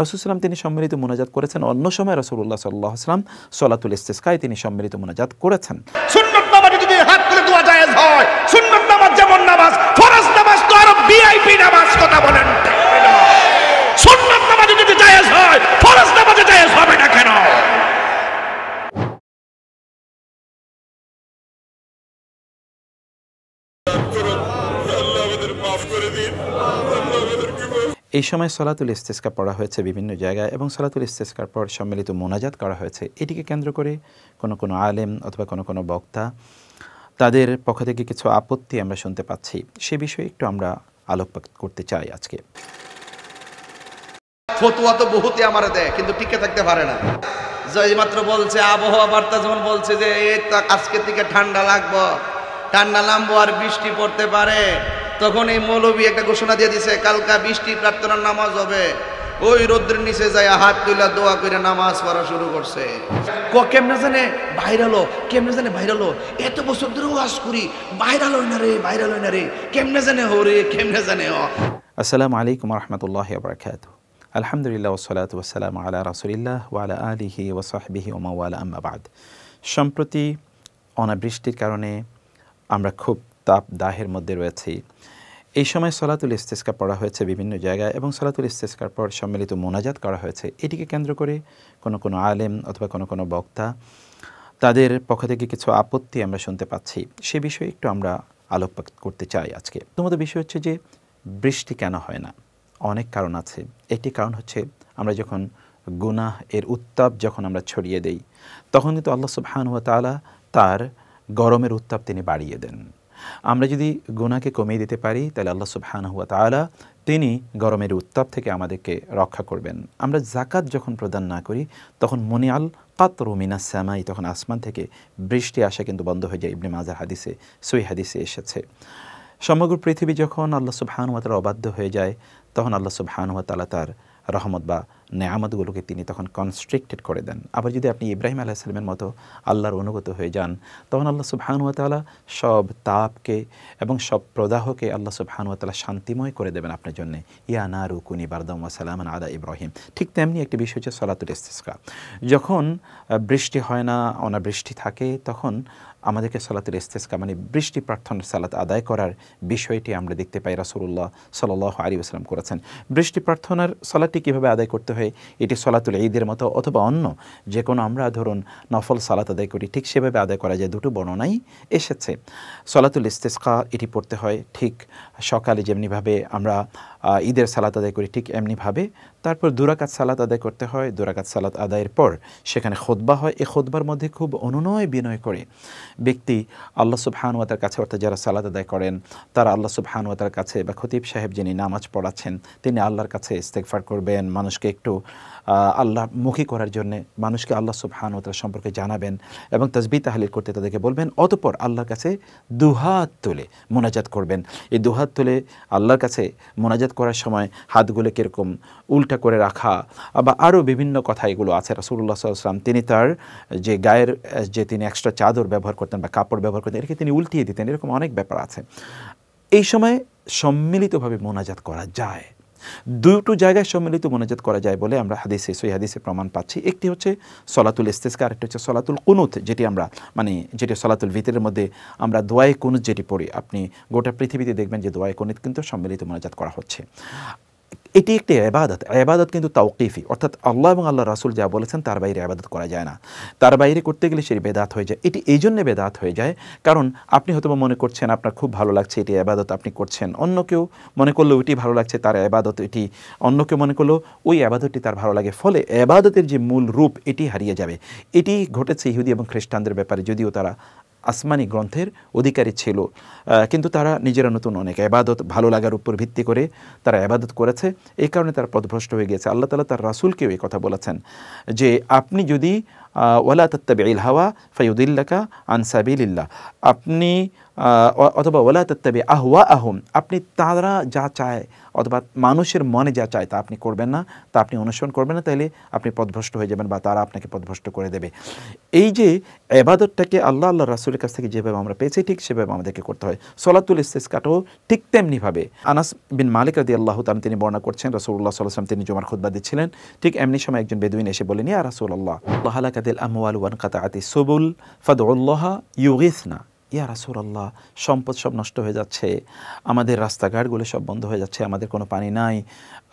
রসুলাম তিনি সম্মিলিত মোনাজাত করেছেন অন্য সময় রসুল্লাহ সাল্লাহ আসলাম সলাতুল ইস্তেসকায় তিনি সম্মিলিত মোনাজাত করেছেন এই সময় সলাতুল ইস্তেস্কা পড়া হয়েছে বিভিন্ন জায়গায় এবং সলাতুল ইস্তেস্কার পর সম্মিলিত মোনাজাত করা হয়েছে এটিকে কেন্দ্র করে কোনো কোনো আলেম অথবা কোনো কোনো বক্তা তাদের পক্ষ থেকে কিছু আপত্তি আমরা শুনতে পাচ্ছি সে বিষয়ে একটু আমরা আলোকপাত করতে চাই আজকে ফতুয়া তো বহুতে আমার দেয় কিন্তু টিকে থাকতে পারে না মাত্র বলছে আবহাওয়া বার্তা যেমন বলছে যে আজকে থেকে ঠান্ডা লাগবো ঠান্ডা নামবো আর বৃষ্টি পড়তে পারে তখন এই মৌলবী একটা ঘোষণা দিয়ে দিছে কালকা বৃষ্টি প্রার্থনার নামাজ হবে ওই রোদ্রের নিচে যায় হাত তুলা দোয়া করে নামাজ পড়া শুরু করছে ক কেমনে জানে ভাইরালো কেমনে জানে ভাইরালো এত বছর ধরে ওয়াজ করি ভাইরাল হয় না রে ভাইরাল হয় না রে কেমনে জানে হো রে কেমনে জানে ও আসসালামু আলাইকুম রহমতুল্লাহ বারাকাতু আলহামদুলিল্লাহ ওসলাত ওসালাম আলা রাসুলিল্লাহ ওয়ালা আলিহি ওসাহবিহি ওয়ালা আম্মাবাদ সম্প্রতি অনাবৃষ্টির কারণে আমরা খুব তাপ দাহের মধ্যে রয়েছি এই সময় সলাতুল ইস্তেস্কা পড়া হয়েছে বিভিন্ন জায়গায় এবং সলাতুল ইস্তেস্কার পর সম্মিলিত মোনাজাত করা হয়েছে এটিকে কেন্দ্র করে কোনো কোনো আলেম অথবা কোনো কোনো বক্তা তাদের পক্ষ থেকে কিছু আপত্তি আমরা শুনতে পাচ্ছি সে বিষয়ে একটু আমরা আলোকপাত করতে চাই আজকে প্রথমত বিষয় হচ্ছে যে বৃষ্টি কেন হয় না অনেক কারণ আছে একটি কারণ হচ্ছে আমরা যখন গুনাহ এর উত্তাপ যখন আমরা ছড়িয়ে দেই তখন কিন্তু আল্লাহ সুবহান তালা তার গরমের উত্তাপ তিনি বাড়িয়ে দেন আমরা যদি গুণাকে কমিয়ে দিতে পারি তাহলে আল্লাহ হুয়া তালা তিনি গরমের উত্তাপ থেকে আমাদেরকে রক্ষা করবেন আমরা জাকাত যখন প্রদান না করি তখন মনিয়াল কাতরু মিনা শ্যামাই তখন আসমান থেকে বৃষ্টি আসা কিন্তু বন্ধ হয়ে যায় ইবনে মাজার হাদিসে সই হাদিসে এসেছে সমগ্র পৃথিবী যখন আল্লাহ সুবহানুয়াতার অবাধ্য হয়ে যায় তখন আল্লাহ সুবহানুয়া তালা তার রহমত বা নেয়ামতগুলোকে তিনি তখন কনস্ট্রিক্টেড করে দেন আবার যদি আপনি ইব্রাহিম সালামের মতো আল্লাহর অনুগত হয়ে যান তখন আল্লাহ সুবহানুয়াতালা সব তাপকে এবং সব প্রদাহকে আল্লাহ সুবহানুয়াতালা শান্তিময় করে দেবেন আপনার জন্য ইয়া না রুকুনি বারদমা সালামান আদা ইব্রাহিম ঠিক তেমনি একটি বিষয় হচ্ছে সলাতুল ইস্তিসকা যখন বৃষ্টি হয় না অনাবৃষ্টি থাকে তখন আমাদেরকে সালাতের ইস্তেসকা মানে বৃষ্টি প্রার্থনার সালাত আদায় করার বিষয়টি আমরা দেখতে পাই রাসুল্লাহ সাল আলী আসসালাম করেছেন বৃষ্টি প্রার্থনার সালাদটি কীভাবে আদায় করতে হয় হয়ে এটি সলাতুল ঈদের মতো অথবা অন্য যে কোনো আমরা ধরুন নফল সালাত আদায় করি ঠিক সেভাবে আদায় করা যায় দুটো বর্ণনাই এসেছে সলাতুল ইস্তেসকা এটি পড়তে হয় ঠিক সকালে যেমনিভাবে আমরা ঈদের সালাত আদায় করি ঠিক এমনিভাবে তারপর দুরাকাত সালাত আদায় করতে হয় দুরাকাত সালাত আদায়ের পর সেখানে খোদবা হয় এ খোদবার মধ্যে খুব অনুনয় বিনয় করে ব্যক্তি আল্লাহ সুবহানুয়াতার কাছে অর্থাৎ যারা সালাত আদায় করেন তারা আল্লাহ সুবহানুয়াতার কাছে বা খতিব সাহেব যিনি নামাজ পড়াচ্ছেন তিনি আল্লাহর কাছে ইস্তেকফার করবেন মানুষকে একটু একটু আল্লাহ মুখী করার জন্য মানুষকে আল্লাহ সুবহান তার সম্পর্কে জানাবেন এবং তসবি তাহলিল করতে তাদেরকে বলবেন অতপর আল্লাহর কাছে দুহাত তুলে মোনাজাত করবেন এই দুহাত তুলে আল্লাহর কাছে মোনাজাত করার সময় হাতগুলো কীরকম উল্টা করে রাখা বা আরও বিভিন্ন কথা এগুলো আছে রাসুল্লাহ সাল্লাম তিনি তার যে গায়ের যে তিনি এক্সট্রা চাদর ব্যবহার করতেন বা কাপড় ব্যবহার করতেন এটাকে তিনি উল্টিয়ে দিতেন এরকম অনেক ব্যাপার আছে এই সময় সম্মিলিতভাবে মোনাজাত করা যায় দুটো জায়গায় সম্মিলিত মোনাজাত করা যায় বলে আমরা হাদিসে সই হাদিসে প্রমাণ পাচ্ছি একটি হচ্ছে সলাতুল ইস্তেস্কা আরেকটি হচ্ছে সলাতুল কুনুত যেটি আমরা মানে যেটি সলাতুল ভিতরের মধ্যে আমরা দোয়াই কুনুত যেটি পড়ি আপনি গোটা পৃথিবীতে দেখবেন যে দোয়াই কুনুত কিন্তু সম্মিলিত মোনাজাত করা হচ্ছে এটি একটি আবাদত আবাদত কিন্তু তাওকিফি অর্থাৎ আল্লাহ এবং আল্লাহ রাসুল যা বলেছেন তার বাইরে আবাদত করা যায় না তার বাইরে করতে গেলে সেটি বেদাত হয়ে যায় এটি এই জন্যে বেদাত হয়ে যায় কারণ আপনি হয়তো মনে করছেন আপনার খুব ভালো লাগছে এটি আবাদত আপনি করছেন অন্য কেউ মনে করলেও এটি ভালো লাগছে তার আবাদত এটি অন্য কেউ মনে করলেও ওই আবাদতটি তার ভালো লাগে ফলে আবাদতের যে মূল রূপ এটি হারিয়ে যাবে এটি ঘটেছে ইহুদি এবং খ্রিস্টানদের ব্যাপারে যদিও তারা আসমানি গ্রন্থের অধিকারী ছিল কিন্তু তারা নিজেরা নতুন অনেক আবাদত ভালো লাগার উপর ভিত্তি করে তারা আবাদত করেছে এই কারণে তারা পদভ্রষ্ট হয়ে গেছে আল্লাহ তালা তার রাসুলকেও এই কথা বলেছেন যে আপনি যদি ওয়ালা তত্তাবে ইল হাওয়া ফাইউদ্দিল্লাকা আনসাবিল্লা আপনি অথবা ওয়ালা তত্তাবে আহওয়া আহম আপনি তারা যা চায় অথবা মানুষের মনে যা চায় তা আপনি করবেন না তা আপনি অনুসরণ করবেন না তাহলে আপনি পদভ্রষ্ট হয়ে যাবেন বা তারা আপনাকে পদভ্রষ্ট করে দেবে এই যে এবাদতটাকে আল্লাহ আল্লাহ রাসুলের কাছ থেকে যেভাবে আমরা পেয়েছি ঠিক সেভাবে আমাদেরকে করতে হয় সলাতুল ইস্তেসকাটাও ঠিক তেমনিভাবে আনাস বিন মালিক রাদি আল্লাহ তাম তিনি বর্ণনা করছেন রাসুল্লাহ সাল্লাম তিনি জমার খুদ্া দিচ্ছিলেন ঠিক এমনি সময় একজন বেদুইন এসে বলেনি আর রাসুল আল্লাহ আল্লাহ কাদিল আমওয়াল ওয়ান সবুল ফাদ ইউগিসনা ইয়া রাসুলাল্লাহ সম্পদ সব নষ্ট হয়ে যাচ্ছে আমাদের রাস্তাঘাটগুলো সব বন্ধ হয়ে যাচ্ছে আমাদের কোনো পানি নাই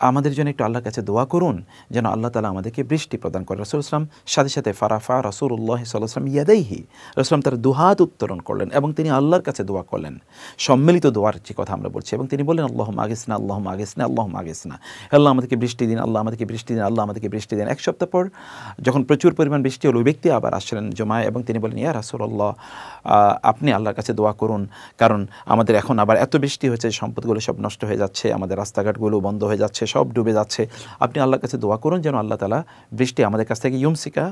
আমাদের জন্য একটু আল্লাহর কাছে দোয়া করুন যেন আল্লাহ তালা আমাদেরকে বৃষ্টি প্রদান করে রসুল ইসলাম সাথে সাথে ফারাফা রসুল উল্লাহ সাল্লাম ইয়াদেহি রসুলাম তার দুহাত উত্তরণ করলেন এবং তিনি আল্লাহর কাছে দোয়া করলেন সম্মিলিত দোয়ার যে কথা আমরা বলছি এবং তিনি বললেন আল্লাহ মাগিস না আল্লাহ মাগিস না আল্লাহ মাগিস না আল্লাহ আমাদেরকে বৃষ্টি দিন আল্লাহ আমাদেরকে বৃষ্টি দিন আল্লাহ আমাদেরকে বৃষ্টি দিন এক সপ্তাহ পর যখন প্রচুর পরিমাণ বৃষ্টি হলো ব্যক্তি আবার আসলেন জমায় এবং তিনি বলেন ইয়া রাসুল্লাহ আপনি আপনি আল্লাহর কাছে দোয়া করুন কারণ আমাদের এখন আবার এত বৃষ্টি হয়েছে সম্পদগুলো সব নষ্ট হয়ে যাচ্ছে আমাদের রাস্তাঘাটগুলো বন্ধ হয়ে যাচ্ছে সব ডুবে যাচ্ছে আপনি আল্লাহর কাছে দোয়া করুন যেন আল্লাহ তালা বৃষ্টি আমাদের কাছ থেকে ইউমসিকা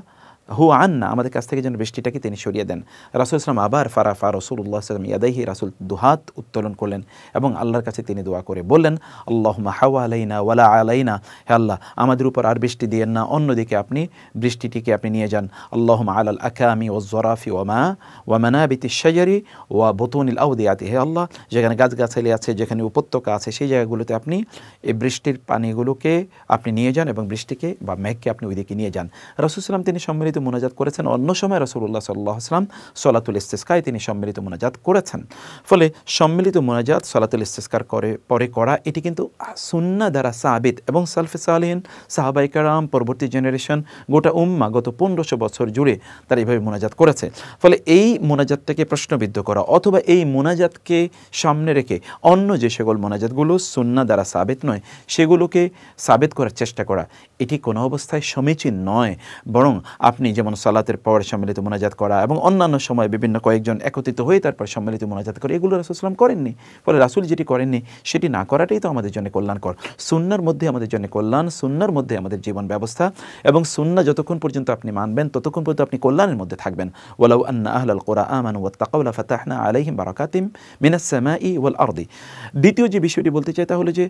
হু আন্না আমাদের কাছ থেকে যেন বৃষ্টিটাকে তিনি সরিয়ে দেন রাসুল ইসলাম আবার ফারা ফা উল্লাহ সাল্লাম ইয়াদাহি রাসুল দুহাত উত্তোলন করলেন এবং আল্লাহর কাছে তিনি দোয়া করে বললেন আল্লাহ হাওয়া আলাইনা ওয়ালা আলাইনা হে আল্লাহ আমাদের উপর আর বৃষ্টি দিয়েন না অন্যদিকে আপনি বৃষ্টিটিকে আপনি নিয়ে যান আল্লাহ আলাল আকামি ও জরাফি ওমা ওয়ামানাবিতি সাজারি ওয়া বতুনিল আউদিয়াতি হে আল্লাহ যেখানে গাছগাছালি আছে যেখানে উপত্যকা আছে সেই জায়গাগুলোতে আপনি এই বৃষ্টির পানিগুলোকে আপনি নিয়ে যান এবং বৃষ্টিকে বা মেঘকে আপনি ওইদিকে নিয়ে যান রাসুল ইসলাম তিনি সম্মিলিত সম্মিলিত মোনাজাত করেছেন অন্য সময় রসুল্লাহ সাল্লাহ আসলাম সলাতুল ইস্তেস্কায় তিনি সম্মিলিত মোনাজাত করেছেন ফলে সম্মিলিত মোনাজাত সলাতুল ইস্তেস্কার করে পরে করা এটি কিন্তু সুন্না দ্বারা সাবিত এবং সালফে সালিন সাহাবাইকারাম পরবর্তী জেনারেশন গোটা উম্মা গত পনেরোশো বছর জুড়ে তারা এইভাবে মোনাজাত করেছে ফলে এই মোনাজাতটাকে প্রশ্নবিদ্ধ করা অথবা এই মোনাজাতকে সামনে রেখে অন্য যে সকল মোনাজাতগুলো সুন্না দ্বারা সাবিত নয় সেগুলোকে সাবিত করার চেষ্টা করা এটি কোনো অবস্থায় সমীচীন নয় বরং আপনি আপনি যেমন সালাতের পর সম্মিলিত মোনাজাত করা এবং অন্যান্য সময় বিভিন্ন কয়েকজন একত্রিত হয়ে তারপর সম্মিলিত মোনাজাত করে এগুলো রাসুলাম করেননি ফলে রাসুল যেটি করেননি সেটি না করাটাই তো আমাদের জন্য কল্যাণকর সুন্নার মধ্যে আমাদের জন্য কল্যাণ সুন্নার মধ্যে আমাদের জীবন ব্যবস্থা এবং সুন্না যতক্ষণ পর্যন্ত আপনি মানবেন ততক্ষণ পর্যন্ত আপনি কল্যাণের মধ্যে থাকবেন ওলাউ আন্না আহলাল কোরআ আমান তাকাউলা ফাতাহনা আলাইহিম বারাকাতিম মিনাসমা ই ওয়াল আরদি দ্বিতীয় যে বিষয়টি বলতে চাই তাহলে যে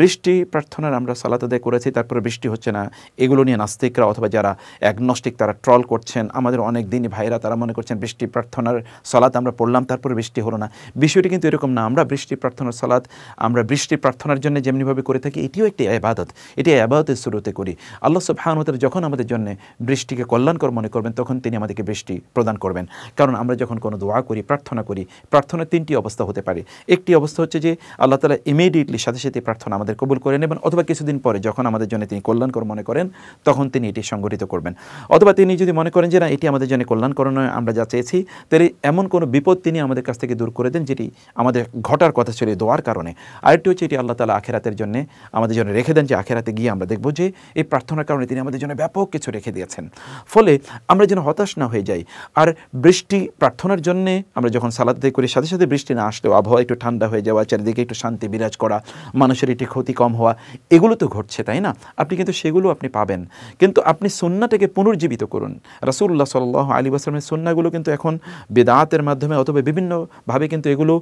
বৃষ্টি প্রার্থনার আমরা সালাত আদায় করেছি তারপরে বৃষ্টি হচ্ছে না এগুলো নিয়ে নাস্তিকরা অথবা যারা অ্যাগনস্টিক তারা ট্রল করছেন আমাদের অনেক দিনই ভাইরা তারা মনে করছেন বৃষ্টি প্রার্থনার সলাদ আমরা পড়লাম তারপরে বৃষ্টি হলো না বিষয়টি কিন্তু এরকম না আমরা বৃষ্টি প্রার্থনার সলাদ আমরা বৃষ্টি প্রার্থনার জন্য যেমনিভাবে করে থাকি এটিও একটি আবাদত এটি আবাদতের শুরুতে করি আল্লাহ সুবহানতার যখন আমাদের জন্য বৃষ্টিকে কল্যাণকর মনে করবেন তখন তিনি আমাদেরকে বৃষ্টি প্রদান করবেন কারণ আমরা যখন কোনো দোয়া করি প্রার্থনা করি প্রার্থনার তিনটি অবস্থা হতে পারে একটি অবস্থা হচ্ছে যে আল্লাহ তালা ইমিডিয়েটলি সাথে সাথে প্রার্থনা আমাদের কবুল করে নেবেন অথবা কিছুদিন পরে যখন আমাদের জন্য তিনি কল্যাণকর মনে করেন তখন তিনি এটি সংগঠিত করবেন অথবা তিনি যদি মনে করেন যে না এটি আমাদের জন্য কল্যাণকর নয় আমরা যা চেয়েছি তাহলে এমন কোনো বিপদ তিনি আমাদের কাছ থেকে দূর করে দেন যেটি আমাদের ঘটার কথা ছিল দোয়ার কারণে আরেকটি হচ্ছে এটি আল্লাহ তালা আখেরাতের জন্য আমাদের জন্য রেখে দেন যে আখেরাতে গিয়ে আমরা দেখব যে এই প্রার্থনার কারণে তিনি আমাদের জন্য ব্যাপক কিছু রেখে দিয়েছেন ফলে আমরা যেন হতাশ না হয়ে যাই আর বৃষ্টি প্রার্থনার জন্যে আমরা যখন সালাদে করি সাথে সাথে বৃষ্টি না আসলেও আবহাওয়া একটু ঠান্ডা হয়ে যাওয়া চারিদিকে একটু শান্তি বিরাজ করা মানুষের একটি ক্ষতি কম হওয়া এগুলো তো ঘটছে তাই না আপনি কিন্তু সেগুলো আপনি পাবেন কিন্তু আপনি সুন্নাটাকে পুনর্জীবিত করুন রাসুল্লাহ সাল আলী আসলামের সন্ন্যাগুলো কিন্তু এখন বেদাতের মাধ্যমে অথবা বিভিন্নভাবে কিন্তু এগুলো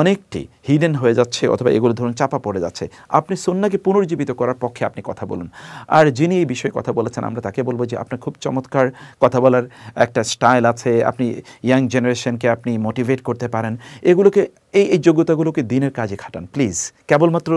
অনেকটি হিডেন হয়ে যাচ্ছে অথবা এগুলো ধরুন চাপা পড়ে যাচ্ছে আপনি সন্ন্যাকে পুনর্জীবিত করার পক্ষে আপনি কথা বলুন আর যিনি এই বিষয়ে কথা বলেছেন আমরা তাকে বলবো যে আপনার খুব চমৎকার কথা বলার একটা স্টাইল আছে আপনি ইয়াং জেনারেশনকে আপনি মোটিভেট করতে পারেন এগুলোকে এই এই যোগ্যতাগুলোকে দিনের কাজে খাটান প্লিজ কেবলমাত্র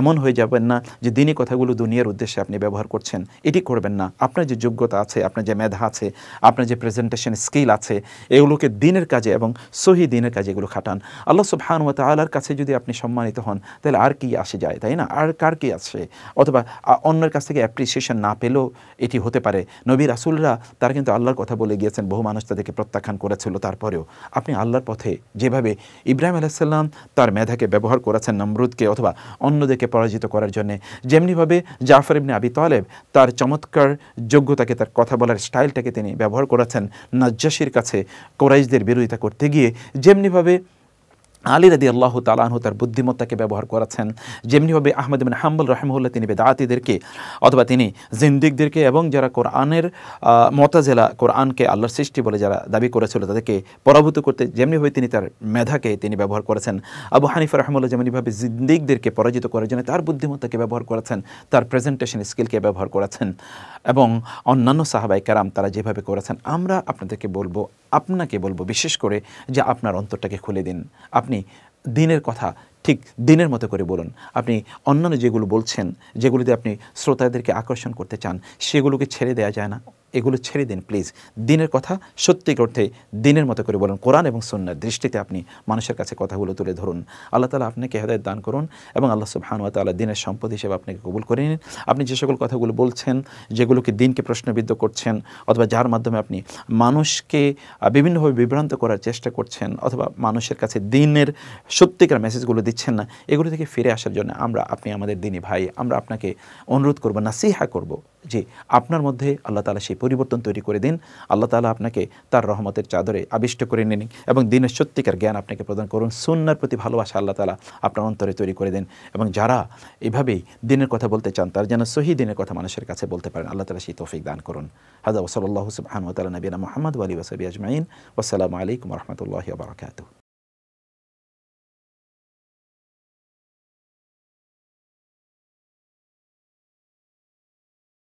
এমন হয়ে যাবেন না যে দিনই কথাগুলো দুনিয়ার উদ্দেশ্যে আপনি ব্যবহার করছেন এটি করবেন না আপনার যে যোগ্যতা আছে আপনার যে মেধা আছে আপনার যে প্রেজেন্টেশন স্কিল আছে এগুলোকে দিনের কাজে এবং সহি দিনের কাজে এগুলো খাটান আল্লাহ সুবহানুয়া আল্লাহর কাছে যদি আপনি সম্মানিত হন তাহলে আর কি আসে যায় তাই না আর কার কি আছে অথবা অন্যের কাছ থেকে অ্যাপ্রিসিয়েশন না পেলেও এটি হতে পারে নবীর আসুলরা তার কিন্তু আল্লাহর কথা বলে গিয়েছেন বহু মানুষ তাদেরকে প্রত্যাখ্যান করেছিল তারপরেও আপনি আল্লাহর পথে যেভাবে ইব্রাহিম আলাহিসাল্লাম তার মেধাকে ব্যবহার করেছেন নমরুদকে অথবা অন্যদেরকে পরাজিত করার জন্য যেমনিভাবে জাফর ইবনে আবি তালেব তার চমৎকার যোগ্যতাকে তার কথা বলার স্টাইলটাকে তিনি ব্যবহার করেছেন নাজ্জাসির কাছে কোরাইশদের বিরোধিতা করতে গিয়ে যেমনিভাবে আলী রাদি আল্লাহ তালাহু তার বুদ্ধিমত্তাকে ব্যবহার করেছেন যেমনিভাবে আহমদ বিন হাম্বুল রহমুল্লাহ তিনি বেদায়াতিদেরকে অথবা তিনি জিন্দিকদেরকে এবং যারা কোরআনের মতাজেলা কোরআনকে আল্লাহর সৃষ্টি বলে যারা দাবি করেছিল তাদেরকে পরাভূত করতে যেমনিভাবে তিনি তার মেধাকে তিনি ব্যবহার করেছেন আবু হানিফ রহমুল্লাহ যেমনিভাবে জিন্দিকদেরকে পরাজিত করার জন্য তার বুদ্ধিমত্তাকে ব্যবহার করেছেন তার প্রেজেন্টেশন স্কিলকে ব্যবহার করেছেন এবং অন্যান্য সাহাবাই কারাম তারা যেভাবে করেছেন আমরা আপনাদেরকে বলবো আপনাকে বলবো বিশেষ করে যে আপনার অন্তরটাকে খুলে দিন আপনি দিনের কথা ঠিক দিনের মতো করে বলুন আপনি অন্যান্য যেগুলো বলছেন যেগুলোতে আপনি শ্রোতাদেরকে আকর্ষণ করতে চান সেগুলোকে ছেড়ে দেওয়া যায় না এগুলো ছেড়ে দিন প্লিজ দিনের কথা সত্যি অর্থে দিনের মতো করে বলুন কোরআন এবং সন্ন্যার দৃষ্টিতে আপনি মানুষের কাছে কথাগুলো তুলে ধরুন আল্লাহ তালা আপনাকে হেদায়ত দান করুন এবং আল্লাহ সুবাহানুয়া তালা দিনের সম্পদ হিসেবে আপনাকে কবুল করে নিন আপনি যে সকল কথাগুলো বলছেন যেগুলোকে দিনকে প্রশ্নবিদ্ধ করছেন অথবা যার মাধ্যমে আপনি মানুষকে বিভিন্নভাবে বিভ্রান্ত করার চেষ্টা করছেন অথবা মানুষের কাছে দিনের সত্যিকার মেসেজগুলো দিচ্ছেন না এগুলো থেকে ফিরে আসার জন্য আমরা আপনি আমাদের দিনী ভাই আমরা আপনাকে অনুরোধ করবো না সিহা করবো যে আপনার মধ্যে আল্লাহ তালা সেই পরিবর্তন তৈরি করে দিন আল্লাহ তালা আপনাকে তার রহমতের চাদরে আবিষ্ট করে নিন এবং দিনের সত্যিকার জ্ঞান আপনাকে প্রদান করুন সুন্নার প্রতি ভালোবাসা আল্লাহ তালা আপনার অন্তরে তৈরি করে দিন এবং যারা এভাবেই দিনের কথা বলতে চান তারা যেন সহি দিনের কথা মানুষের কাছে বলতে পারেন আল্লাহ তালা সেই তৌফিক দান করুন হাজা ওসল্লাহ সুবাহান তালা নবীনা মোহাম্মদ আলী ওসবী আজমাইন ওসালামু আলাইকুম রহমতুল্লাহ বারকাত